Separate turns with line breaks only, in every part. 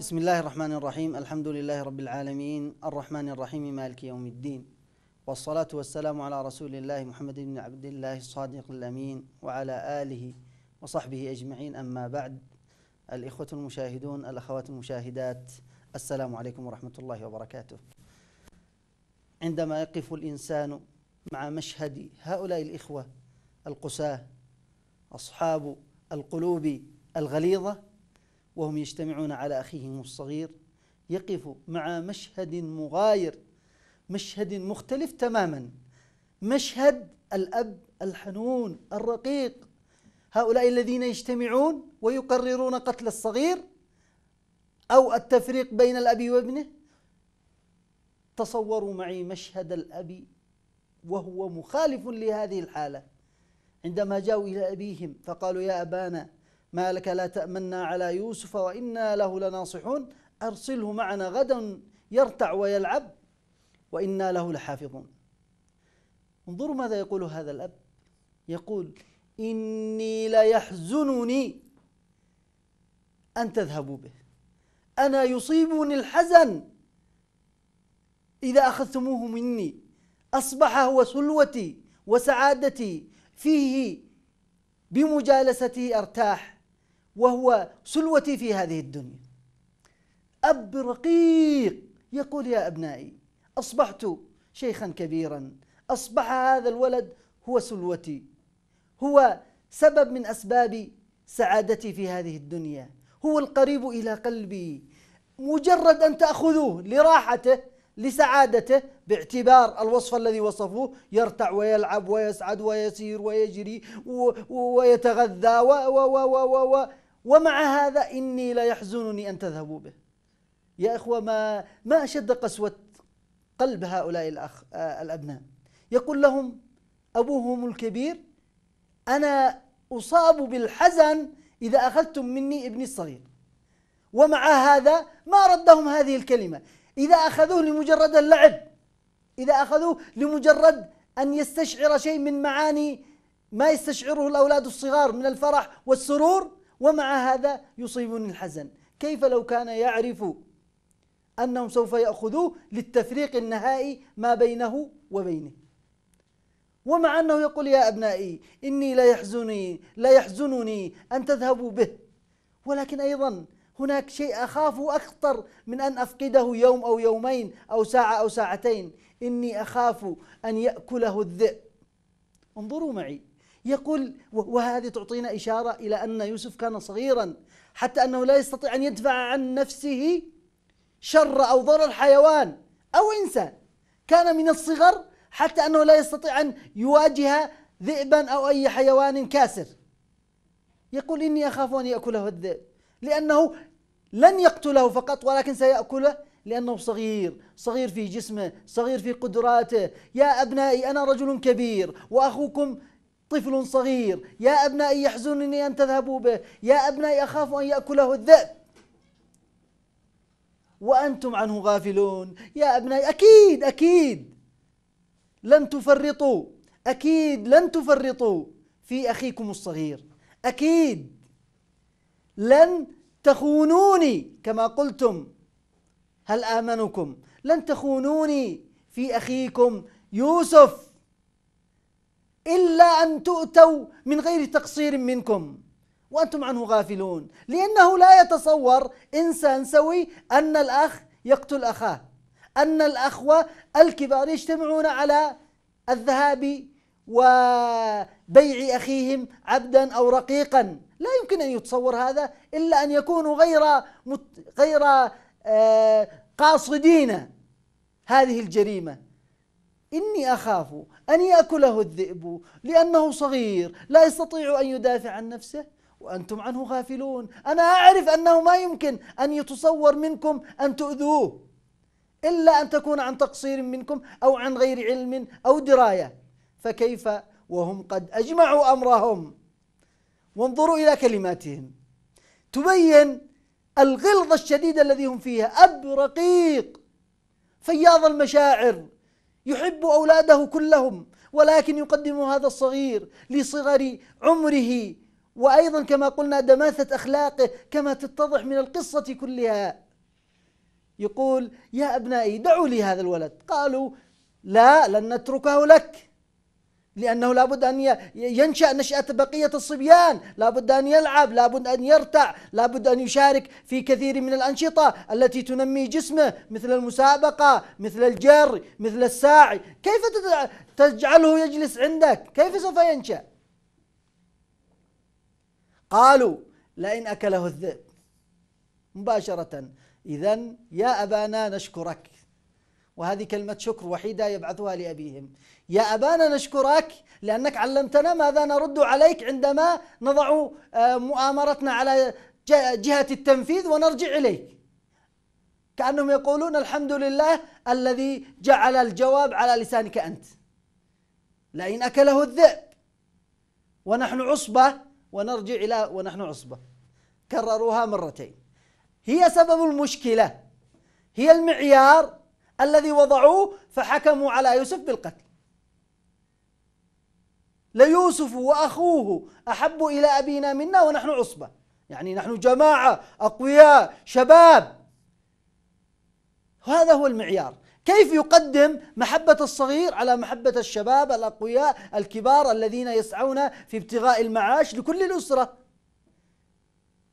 بسم الله الرحمن الرحيم الحمد لله رب العالمين الرحمن الرحيم مالك يوم الدين والصلاة والسلام على رسول الله محمد بن عبد الله الصادق الأمين وعلى آله وصحبه أجمعين أما بعد الإخوة المشاهدون الأخوات المشاهدات السلام عليكم ورحمة الله وبركاته عندما يقف الإنسان مع مشهد هؤلاء الإخوة القساة أصحاب القلوب الغليظة وهم يجتمعون على أخيهم الصغير يقف مع مشهد مغاير مشهد مختلف تماما مشهد الأب الحنون الرقيق هؤلاء الذين يجتمعون ويقررون قتل الصغير أو التفريق بين الأب وابنه تصوروا معي مشهد الأب وهو مخالف لهذه الحالة عندما جاءوا إلى أبيهم فقالوا يا أبانا ما لك لا تأمنا على يوسف وإنا له لناصحون أرسله معنا غدا يرتع ويلعب وإنا له لحافظون انظروا ماذا يقول هذا الأب يقول إني ليحزنني أن تذهبوا به أنا يصيبني الحزن إذا أخذتموه مني أصبح هو سلوتي وسعادتي فيه بمجالسته أرتاح وهو سلوتي في هذه الدنيا أب رقيق يقول يا أبنائي أصبحت شيخا كبيرا أصبح هذا الولد هو سلوتي هو سبب من أسباب سعادتي في هذه الدنيا هو القريب إلى قلبي مجرد أن تأخذوه لراحته لسعادته باعتبار الوصف الذي وصفوه يرتع ويلعب ويسعد ويسير ويجري ويتغذى و و و و و ومع هذا إني لا يحزنني أن تذهبوا به يا إخوة ما, ما أشد قسوة قلب هؤلاء الأخ الأبناء يقول لهم أبوهم الكبير أنا أصاب بالحزن إذا أخذتم مني ابني الصغير ومع هذا ما ردهم هذه الكلمة إذا أخذوه لمجرد اللعب إذا أخذوه لمجرد أن يستشعر شيء من معاني ما يستشعره الأولاد الصغار من الفرح والسرور ومع هذا يصيبني الحزن كيف لو كان يعرف أنهم سوف يأخذوه للتفريق النهائي ما بينه وبينه ومع أنه يقول يا أبنائي إني لا يحزنني لا يحزنني أن تذهبوا به ولكن أيضا هناك شيء أخاف أكثر من أن أفقده يوم أو يومين أو ساعة أو ساعتين إني أخاف أن يأكله الذئب انظروا معي يقول وهذه تعطينا إشارة إلى أن يوسف كان صغيرا حتى أنه لا يستطيع أن يدفع عن نفسه شر أو ضرر حيوان أو إنسان كان من الصغر حتى أنه لا يستطيع أن يواجه ذئبا أو أي حيوان كاسر يقول إني أخاف أن يأكله الذئب لأنه لن يقتله فقط ولكن سيأكله لأنه صغير صغير في جسمه صغير في قدراته يا أبنائي أنا رجل كبير وأخوكم طفل صغير يا أبنائي يحزنني أن تذهبوا به يا أبنائي أخاف أن يأكله الذئب وأنتم عنه غافلون يا أبنائي أكيد أكيد لن تفرطوا أكيد لن تفرطوا في أخيكم الصغير أكيد لن تخونوني كما قلتم هل آمنكم لن تخونوني في أخيكم يوسف إلا أن تؤتوا من غير تقصير منكم وأنتم عنه غافلون لأنه لا يتصور إنسان سوي أن الأخ يقتل أخاه أن الأخوة الكبار يجتمعون على الذهاب وبيع أخيهم عبدا أو رقيقا لا يمكن أن يتصور هذا إلا أن يكونوا غير مت غير آه، قاصدين هذه الجريمة إني أخاف أن يأكله الذئب لأنه صغير لا يستطيع أن يدافع عن نفسه وأنتم عنه غافلون أنا أعرف أنه ما يمكن أن يتصور منكم أن تؤذوه إلا أن تكون عن تقصير منكم أو عن غير علم أو دراية فكيف وهم قد أجمعوا أمرهم وانظروا إلى كلماتهم تبين الغلظة الشديدة الذي هم فيها أب رقيق فياض المشاعر يحب أولاده كلهم ولكن يقدم هذا الصغير لصغر عمره وأيضا كما قلنا دماثة أخلاقه كما تتضح من القصة كلها يقول يا أبنائي دعوا لي هذا الولد قالوا لا لن نتركه لك لأنه لابد أن ينشأ نشأة بقية الصبيان لابد أن يلعب لابد أن يرتع لابد أن يشارك في كثير من الأنشطة التي تنمي جسمه مثل المسابقة مثل الجري مثل الساعي كيف تجعله يجلس عندك كيف سوف ينشأ قالوا لئن أكله الذئب مباشرة إذا يا أبانا نشكرك وهذه كلمة شكر وحيدة يبعثها لأبيهم يا أبانا نشكرك لأنك علمتنا ماذا نرد عليك عندما نضع آه، مؤامرتنا على جهة التنفيذ ونرجع إليك كأنهم يقولون الحمد لله الذي جعل الجواب على لسانك أنت لئن أكله الذئب ونحن عصبة ونرجع إلى ونحن عصبة كرروها مرتين هي سبب المشكلة هي المعيار الذي وضعوه فحكموا على يوسف بالقتل ليوسف واخوه احب الى ابينا منا ونحن عصبه يعني نحن جماعه اقوياء شباب هذا هو المعيار كيف يقدم محبه الصغير على محبه الشباب الاقوياء الكبار الذين يسعون في ابتغاء المعاش لكل الاسره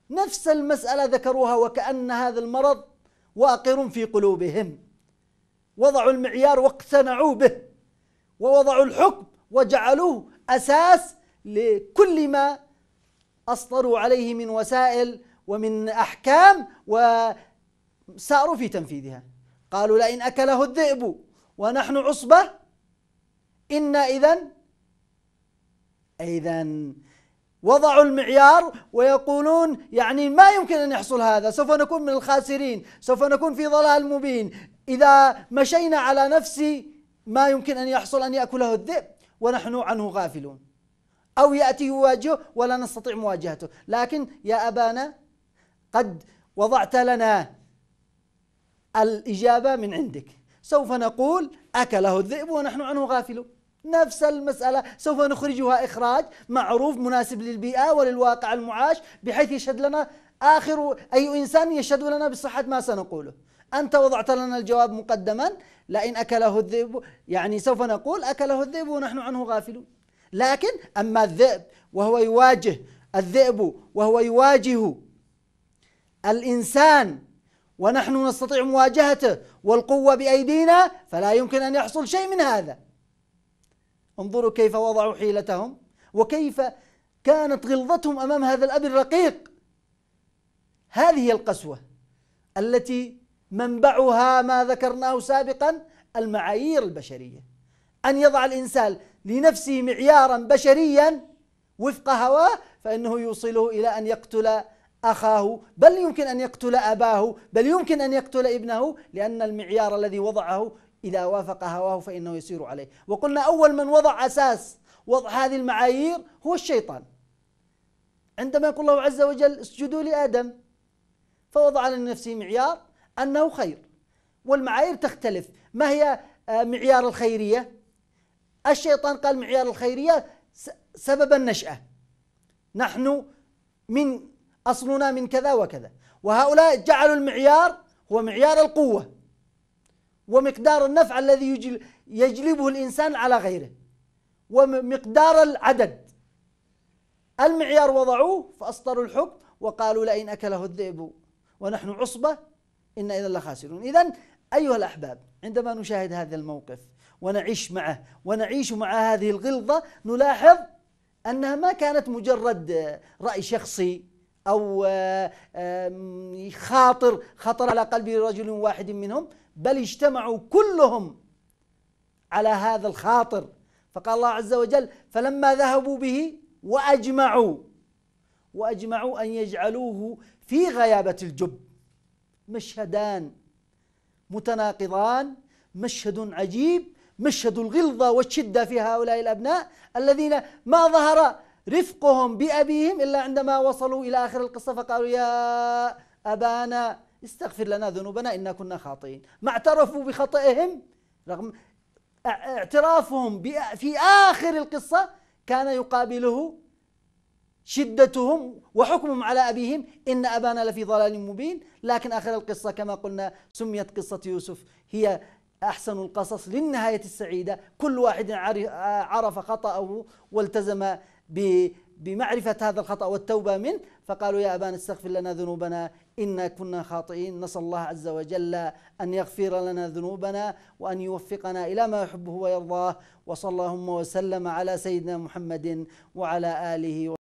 نفس المساله ذكروها وكان هذا المرض واقر في قلوبهم وضعوا المعيار واقتنعوا به ووضعوا الحكم وجعلوه أساس لكل ما أصدروا عليه من وسائل ومن أحكام وساروا في تنفيذها قالوا لئن أكله الذئب ونحن عصبة إنا إذا إذا وضعوا المعيار ويقولون يعني ما يمكن أن يحصل هذا سوف نكون من الخاسرين سوف نكون في ضلال مبين إذا مشينا على نفس ما يمكن أن يحصل أن يأكله الذئب ونحن عنه غافلون أو يأتي يواجهه ولا نستطيع مواجهته لكن يا أبانا قد وضعت لنا الإجابة من عندك سوف نقول أكله الذئب ونحن عنه غافلون نفس المسألة سوف نخرجها إخراج معروف مناسب للبيئة وللواقع المعاش بحيث يشهد لنا آخر أي إنسان يشهد لنا بصحة ما سنقوله أنت وضعت لنا الجواب مقدما لئن أكله الذئب يعني سوف نقول أكله الذئب ونحن عنه غافلون لكن أما الذئب وهو يواجه الذئب وهو يواجه الإنسان ونحن نستطيع مواجهته والقوة بأيدينا فلا يمكن أن يحصل شيء من هذا انظروا كيف وضعوا حيلتهم وكيف كانت غلظتهم أمام هذا الأب الرقيق هذه القسوة التي منبعها ما ذكرناه سابقا المعايير البشرية أن يضع الإنسان لنفسه معيارا بشريا وفق هواه فإنه يوصله إلى أن يقتل أخاه بل يمكن أن يقتل أباه بل يمكن أن يقتل ابنه لأن المعيار الذي وضعه إذا وافق هواه فإنه يسير عليه وقلنا أول من وضع أساس وضع هذه المعايير هو الشيطان عندما يقول الله عز وجل اسجدوا لآدم فوضع لنفسه معيار أنه خير والمعايير تختلف ما هي آه، معيار الخيرية الشيطان قال معيار الخيرية سبب النشأة نحن من أصلنا من كذا وكذا وهؤلاء جعلوا المعيار هو معيار القوة ومقدار النفع الذي يجلبه الإنسان على غيره ومقدار العدد المعيار وضعوه فأصدروا الحب وقالوا لئن أكله الذئب ونحن عصبة إنا إذا لخاسرون إذا أيها الأحباب عندما نشاهد هذا الموقف ونعيش معه ونعيش مع هذه الغلظة نلاحظ أنها ما كانت مجرد رأي شخصي أو آه، خاطر خطر على قلب رجل واحد منهم بل اجتمعوا كلهم على هذا الخاطر فقال الله عز وجل فلما ذهبوا به وأجمعوا وأجمعوا أن يجعلوه في غيابة الجب مشهدان متناقضان مشهد عجيب مشهد الغلظة والشدة في هؤلاء الأبناء الذين ما ظهر رفقهم بأبيهم إلا عندما وصلوا إلى آخر القصة فقالوا يا أبانا استغفر لنا ذنوبنا إنا كنا خاطئين ما اعترفوا بخطئهم رغم اعترافهم في آخر القصة كان يقابله شدتهم وحكمهم على أبيهم إن أبانا لفي ضلال مبين لكن آخر القصة كما قلنا سميت قصة يوسف هي أحسن القصص للنهاية السعيدة كل واحد عرف خطأه والتزم بمعرفة هذا الخطأ والتوبة منه فقالوا يا أبانا استغفر لنا ذنوبنا إنا كنا خاطئين نسأل الله عز وجل أن يغفر لنا ذنوبنا وأن يوفقنا إلى ما يحبه ويرضاه وصلى اللهم وسلم على سيدنا محمد وعلى آله وصحبه